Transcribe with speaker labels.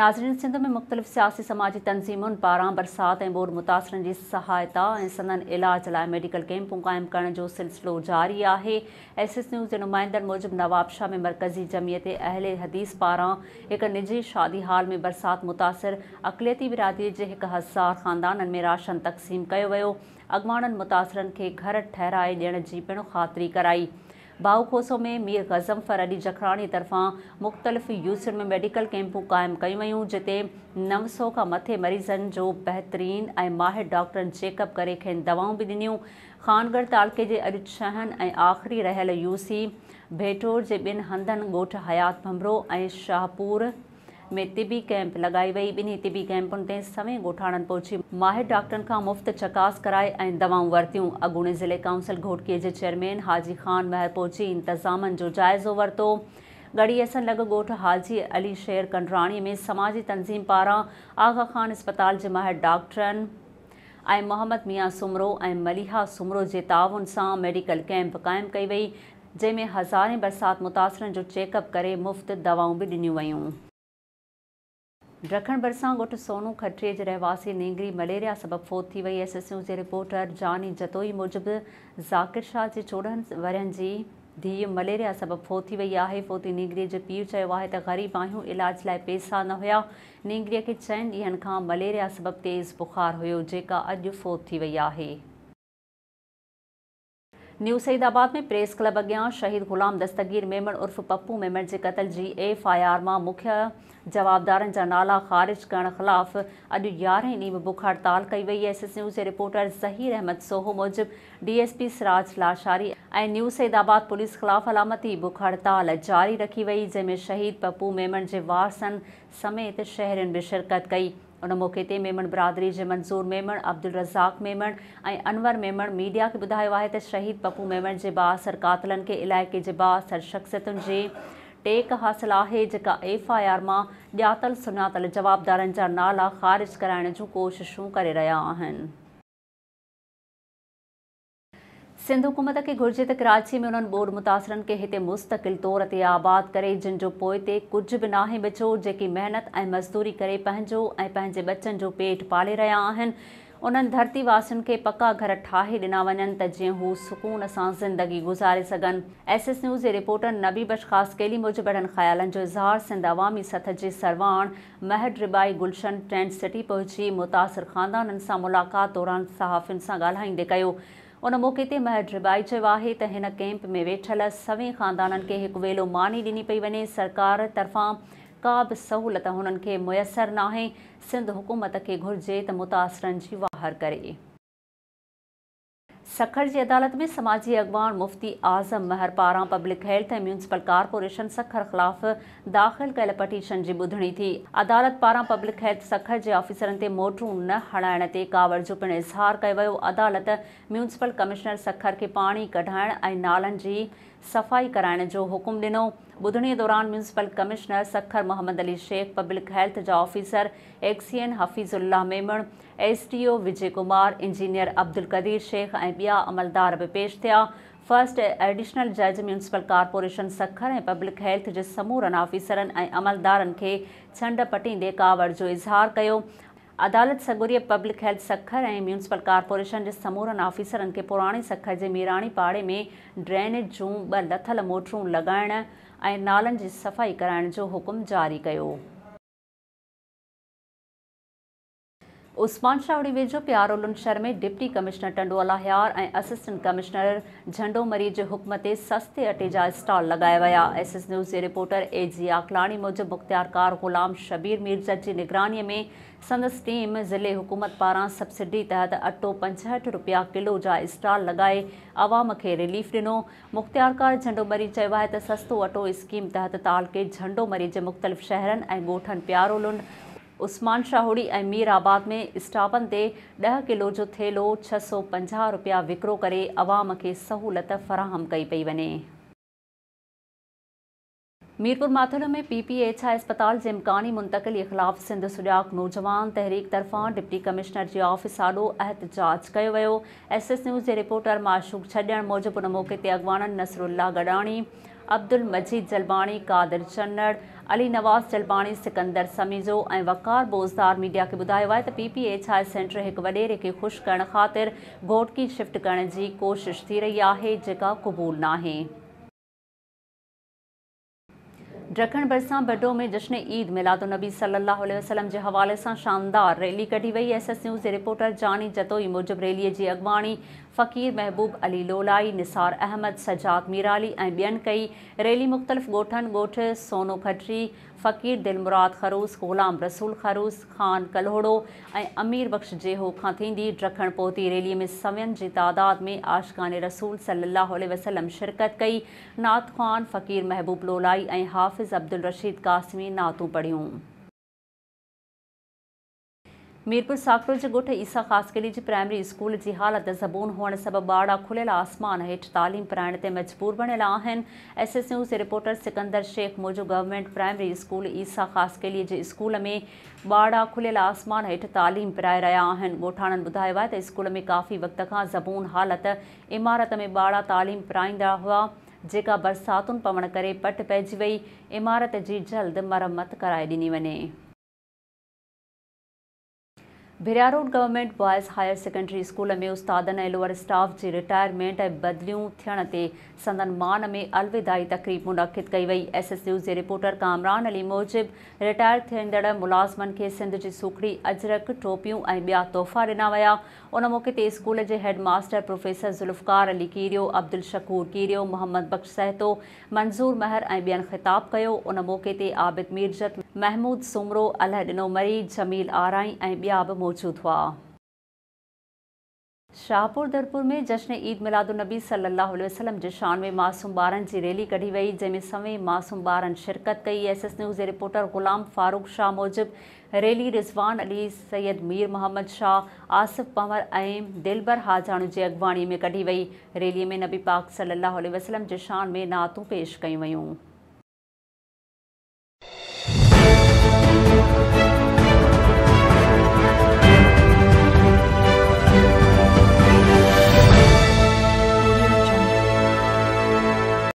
Speaker 1: नाजरन सिंध में मुख़्तलिफ़ सियासी समाजी तनज़ीमुनि पारा बरसात ए बोर मुतासिरनि की सहायता ए सननि इलाज ला मेडिकल कैंपू कायम करण सिलसिलो जारी है एस एस न्यूज़ के नुमाइंदन मूजिबि नवाबशाह में मरकज़ी जमियत अहल हदीस पारा एक निजी शादी हाल में बरसात मुतासिर अक़लियती बिरादरी जे हिकु हज़ार खानदान में राशन तक़सीम किया वियो अॻुवाणनि मुतासिरनि खे घर ठहराए ॾियण की पिण ख़ातिरी कराई भाऊकोसो में मीर गज़म्फर अली जखराणी तर्फ़ां मुख़्तलिफ़ यूसियुनि में मेडिकल कैंपू क़ाइमु कयूं वयूं जिते नव सौ खां मथे मरीज़नि जो बहितरीनु ऐं माहिर डॉक्टरनि चेकअप करे खेनि दवाऊं बि ॾिनियूं खानगढ़ तालके जे अॼु छहनि ऐं आख़िरी रहियल यूसी भेटोर जे ॿिनि हंधनि ॻोठु हयात भमरो ऐं शाहपुर મેટીબી કેમ્પ લગાઈ વહી બી નીતિબી કેમ્પ ઓનટેસ સમે ગોઠાણન પોચી માહર ડોક્ટરન કા મુફત ચકાસ કરાય એન દવાઓ વર્તીઓ અગોણે જિલ્લા કાઉન્સિલ ગોઠકે જે ચેરમેન હાજી ખાન માહર પોચી ઇંતзаમન જો જાઈઝ ઓ વર્તો ગડીયસન લગ ગોઠ હાજી અલી શેર કндરાણી મે સમાજી તનઝીમ પારા આગા ખાન હોસ્પિટલ જે માહર ડોક્ટરન એ محمد মিয়া સમરો એ મલીહા સમરો જે તાવન સા મેડિકલ કેમ્પ કાયમ કઈ વહી જે મે હજારે વરસાદ متاثرન જો ચેકઅપ કરે મુફત દવાઓ બી દિનુ વઈઓ रखण भरिसां ॻोठु सोनू खटरी जे रहवासी नेंगरी मलेरिया सबबु फोत थी वई S S U J reporter Jani Jatoi मुजिबि Zakir Shah जे चोॾहंनि वरनि जी धीअ मलेरिया सबबु फोत थी वई आहे फोती नेगरीअ जे पीउ चयो आहे त ग़रीब माइयूं इलाज लाइ पैसा न हुया नेगरीअ खे चइनि ॾींहनि खां मलेरिया सबबि तेज़ बुख़ारु हुयो जेका अॼु फोत थी वई आहे न्यू सईदाबाद में प्रेस क्लब अॻियां शहीद ग़ुलाम दस्तगीर मेमण उर्फ़ पप्पू मेमण के क़तल की एफ आई आर मां मुख्य जवाबदारनि नाला ख़ारिज कर ख़िलाफ़ अज यारहें ॾींहुं बुख हड़ताल कई वई एस एस न्यूज़ के रिपोर्टर ज़हीर अहमद सोहो मूजिब D S P Siraj Lashari ऐं न्यू सईदाबाद पुलिस खिलाफ़ अलामती बुख हड़ताल जारी रखी वही जैमें शहीद पप्पू मेमण के वारसन समेत शहरनि में शिरकत कई उन मौक़े ते मेमण बिरादरी जे मंज़ूर मेमण अब्दुल रज़ाक़ मेमण ऐं अनवर मेमण मीडिया खे ॿुधायो आहे त शहीद पप्पू मेमण जे सर क़ातलनि खे इलाइक़े जे बा सर शख़्सियतुनि जे टेक हासिलु आहे जेका एफ आई आर मां ॼातल सुञातल जवाबदारनि जा नाला ख़ारिज कराइण जूं कोशिशूं करे रहिया आहिनि सिंध हुकूमत खे घुर्जे त कराची में उन्हनि बोर्ड मुतासिरीनि खे हिते मुस्तक़िल तौर ते आबाद करे जिनि जो पोइ ते कुझ बि नाहे बि छो जेकी महिनत ऐं मज़दूरी करे पंहिंजो ऐं पंहिंजे बचनि जो पेट पाले रहिया आहिनि उन्हनि धरती वासियुनि खे पका घर ठाहे ॾिना वञनि त जीअं हू सुकून सां ज़िंदगी गुज़ारे सघनि एस एस न्यूज़ जे रिपोर्टर नबी बट ख़ासि केली मुजिबिबहिड़नि ख़्यालनि जो इज़हार सिंध अवामी सतह जे सरवान रिबाई गुलशन टेंट सिटी पहुची मुतासिरु ख़ानदाननि सां मुलाक़ात दौरान सहाफ़नि सां ॻाल्हाईंदे कयो उन मौक़े ते महिराई चयो आहे त हिन कैंप में वेठल सभई ख़ानदाननि खे हिकु वेलो मानी ॾिनी पई वञे सरकार तरफ़ां का बि सहूलियत हुननि खे मुयसरु न आहे सिंध हुकूमत खे घुरिजे त मुतासिरनि जी वाहर करे सखर की अदालत में समाजी अगवान मुफ्ती आज़म महर पारा पब्लिक हेल्थ ऐं म्यूनसिपल कारपोरेशन सखर ख़िलाफ़ दाख़िल कल पटिशन की बुधणी थी अदालत पारा पब्लिक हेल्थ सखर के ऑफ़िसरनि ते मोटरूं न हणाइण ते कावड़ जो पिण इज़हार कयो वियो अदालत म्यूनसिपल कमिश्नर सखर के पानी कढ़ाण ऐं नालनि सफ़ाई कराने जो हुकुम ॾिनो ॿुधणी दौरान municipal commissioner Sukkur Mohammad Ali Shaikh public health जा officer XEN Hafeezullah Memon S T O Vijay Kumar engineer Abdul Qadir Shaikh ऐं ॿिया अमलदार भी पेश थिया फर्स्ट एडिशनल जज म्यूनिसिपल कॉर्पोरेशन सखर ए पब्लिक हेल्थ के समूर ऑफिसर ऐं अमलदारनि खे छंड पटींदे कावड़ जो इज़हार किया अदालत સગોરીએ पब्लिक हेल्थ सखर ए म्यूनिसिपल कॉर्पोरेशन के समूरनि ऑफिसरनि के पुराने सखर के मीरानी पाड़े में ड्रेनेज जो ॿ लथल मोटरूं लॻाइण ऐं नालनि जी सफ़ाई कराइण जो हुक्म जारी किया उस्मान शावड़ी उड़ी वेझो प्यारोलुनि शहर में डिप्टी कमिश्नर टंडू अलाहियार ऐं असिस्टेंट कमिश्नर झंडो मरी के हुक्म ते सस्ते अटे जा स्टॉल लॻाया विया एस एस न्यूज़ के रिपोर्टर ए जी आकलानी मूजिबि मुख़्तियारकार ग़ुलाम शबीर मिर्जा की निगरानी में संदसि टीम ज़िले हुकूमत पारा सब्सिडी तहत अटो पंजहठि रुपया किलो जा स्टॉल लॻाए आवाम खे रिलीफ ॾिनो मुख़्तियारकार झंडो मरी है सस्तो अटो स्कीम तहत ताल खे झंडो मरी जे मुख़्तलिफ़ शहरनि ऐं ॻोठनि प्यारोलुनि उस्मान शाहोड़ी ऐं मीराबाद में स्टापनि ते ॾह किलो जो थेलो छह सौ पंजा रुपया विक्रो करे अवाम के सहूलत फ़राहम कई पी वे मीरपुर माथुर में पी आई अस्पताल जे इम्कानी मुंतकिल जे ख़िलाफ़ु सिंध सुजाक नौजवान तहरीक तरफा डिप्टी कमिश्नर के ऑफ़िस आॾो एहतजाज किया एस एस न्यूज़ के रिपोर्टर माशूक छॾण मूजिबि उन मौक़े ते अॻवाननि नसरुल्ला गॾाणी अब्दुल मजीद जलबाणी कादिर चन्नड़ अली नवाज़ चलबाणी सिकंदर समीज़ो ए वकार बोज़दार मीडिया के बुधा है PPHI P P H I centre एक वडेरे के खुश करण ख़ातिर घोटकी शिफ्ट करण की कोशिश थी रही है जो क़बूल ना डखण भरसा बडो में जश्न ईद सल्लल्लाहु अलैहि वसलम के हवाले से शानदार रैली कढी वही एस एस न्यूज़ के रिपोर्टर जानी जतोई मूजब रैली की अगवाणी फ़क़ीर महबूब अली लोलाई निसार अहमद सजाद मीराली ऐं कई रैली मुख़्तलिफ़ गोठन गोठ सोनो खटरी फ़क़ीर दिलमुराद खरूस ग़ुलाम रसूल खरूस ख़ान कलोड़ो अमीर बख़्श जेहो खां थींदी ॾखणु पहुती रैलीअ में सवियनि की तादाद में आशकान रसूल सल्ला वसलम शिरकत कई नात ख़ान फ़क़ीर महबूब लोलाई ऐं हाफ़िज़ अब्दुल रशीद कासमी नातूं पढ़ियूं मीरपुर साकरोज ॻोठ ईसा खासकली प्रायमरी स्कूल की हालत ज़बून होने सबबि ॿार खुलियल आसमान हेठ तालीम पाइण ते मजबूर बणियल आहिनि S S news reporter Sikandar Shaikh मूजिबि government primary school Isa Khasgili school में ॿार खुलियल आसमान हेठ तालीम पिराए रहा गोठानन ॻोठाणनि ॿुधायो स्कूल में काफ़ी वक़्त का ज़बून हालत इमारत में ॿार तालीम पिराईंदा हुआ जेका बरसातुनि पवण कर पट पे वही इमारत की जल्द मरम्मत कराए ॾिनी वे Biriya road government boys higher secondary school में उस्तादनि ऐं लोअर स्टाफ जी रिटायरमेंट ऐं बदिलियूं थियण ते संदन मान में अलविदाई तक़रीब मुनक़िद कई वई एस एस न्यूज़ जे रिपोर्टर कामरान अली मूजिब रिटायर थियंदड़ मुलाज़िमनि खे सिंध जी सूखड़ी अजरक टोपियूं ऐं ॿिया तोहफ़ा ॾिना विया उन मौक़े ते स्कूल जे headmaster professor Zulfiqar Ali Keerio Shakoor Keerio Mohammad Bakhsh Sahto Manzoor Mahar ऐं ॿियनि ख़िताब कयो उन मौक़े ते आबिद मिरजत महमूद सुमरो अलह ॾिनो मरी जमील आराई ऐं ॿिया बि मौक़ो मौजूद शाहपुर दरपुर में जश्न ईद मिलादुलनबी सल्लल्लाहु वसलम के जशान में मासूम बार की रैली कढी वही जैमें सवें मासूम बार शिरकत कई S S news reporter Ghulam Farooq Shah मूजिब रैली रिज़वान अली सैयद मीर मोहम्मद शाह आसिफ़ पंवर ए दिलबर हाजाणू जी अॻुवाणीअ में कढी वही रैली में नबी पाक सलाहु वसलम जे शान में नातूं पेश कयूं वयूं